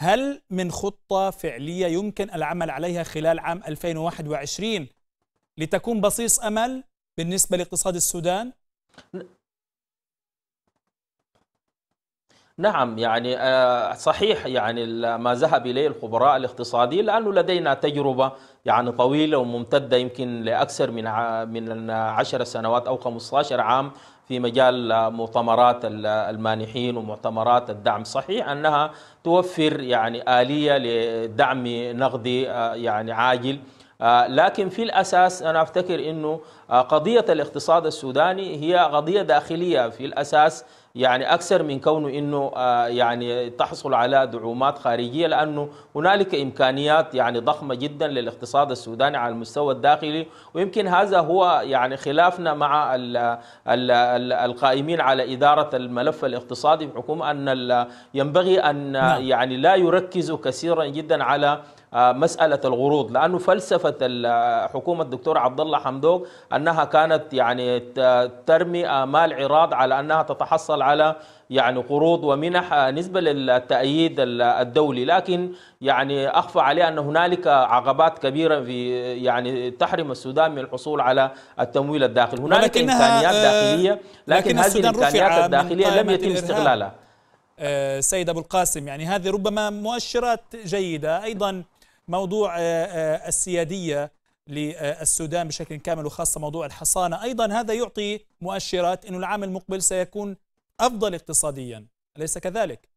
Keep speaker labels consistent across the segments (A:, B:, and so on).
A: هل من خطة فعلية يمكن العمل عليها خلال عام 2021 لتكون بصيص أمل بالنسبة لاقتصاد السودان؟
B: نعم يعني آه، صحيح يعني ما ذهب إليه الخبراء الاقتصاديين لأنه لدينا تجربة يعني طويلة وممتدة يمكن لأكثر من من 10 سنوات أو 15 عام في مجال مؤتمرات المانحين ومؤتمرات الدعم صحيح أنها توفر يعني آلية لدعم نقدي آه، يعني عاجل آه، لكن في الأساس أنا أفتكر أنه قضية الاقتصاد السوداني هي قضية داخلية في الأساس يعني اكثر من كونه انه آه، يعني تحصل على دعومات خارجيه لانه هنالك امكانيات يعني ضخمه جدا للاقتصاد السوداني على المستوى الداخلي ويمكن هذا هو يعني خلافنا مع الـ الـ الـ القائمين على اداره الملف الاقتصادي في الحكومه ان ينبغي ان آه، نعم. يعني لا يركزوا كثيرا جدا على آه، مسألة الغروض لأنه فلسفة حكومة الدكتور عبد الله حمدوق أنها كانت يعني ترمي آمال عراض على أنها تتحصل على يعني قروض ومنح نسبة للتأييد الدولي لكن يعني أخفى عليه أن هنالك عقبات كبيرة في يعني تحرم السودان من الحصول على التمويل الداخلي هنالك إمكانيات آه، داخلية لكن, لكن هذه الإمكانيات الداخلية لم يتم استغلالها
A: آه، سيد أبو القاسم يعني هذه ربما مؤشرات جيدة أيضا موضوع آه، السيادية للسودان بشكل كامل وخاصة موضوع الحصانة أيضا هذا يعطي مؤشرات أن العام المقبل سيكون أفضل اقتصاديا أليس كذلك؟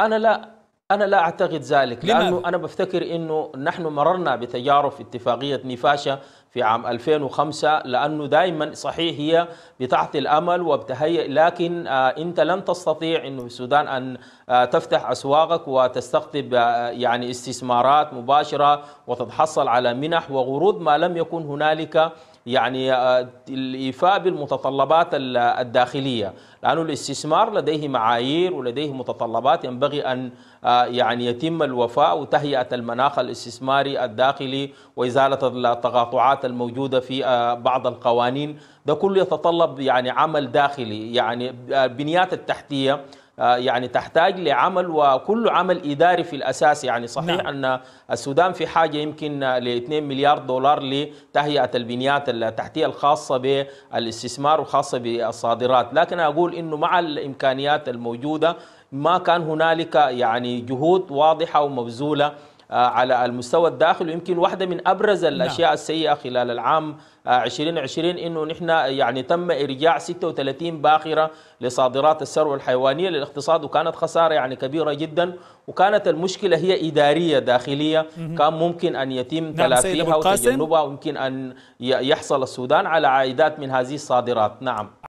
B: أنا لا أنا لا أعتقد ذلك لماذا؟ لأنه أنا بفتكر أنه نحن مررنا بتجارب اتفاقية نفاشة في عام 2005 لأنه دائما صحيح هي بتعطي الأمل وبتهيئ لكن آه، أنت لن تستطيع أنه في السودان أن آه، تفتح أسواقك وتستقطب آه، يعني استثمارات مباشرة وتتحصل على منح وغروض ما لم يكن هنالك يعني آه، الإيفاء بالمتطلبات الداخلية لانه الاستثمار لديه معايير ولديه متطلبات ينبغي أن آه، يعني يتم الوفاء وتهيئة المناخ الاستثماري الداخلي وإزالة التقاطعات الموجودة في آه، بعض القوانين ده كله يتطلب يعني عمل داخلي يعني البنيات التحتية آه، يعني تحتاج لعمل وكل عمل إداري في الأساس يعني صحيح نعم. أن السودان في حاجة يمكن ل 2 مليار دولار لتهيئة البنيات التحتية الخاصة بالاستثمار وخاصة بالصادرات لكن أقول أنه مع الإمكانيات الموجودة ما كان هنالك يعني جهود واضحة ومبذولة آه، على المستوى الداخلي ويمكن واحدة من أبرز نعم. الأشياء نعم. السيئة خلال العام 2020 آه، أنه نحن يعني تم إرجاع 36 باخرة لصادرات الثروة الحيوانية للاقتصاد وكانت خسارة يعني كبيرة جدا وكانت المشكلة هي إدارية داخلية مم. كان ممكن أن يتم نعم تلافيها وتجنبها ويمكن أن يحصل السودان على عائدات من هذه الصادرات
A: نعم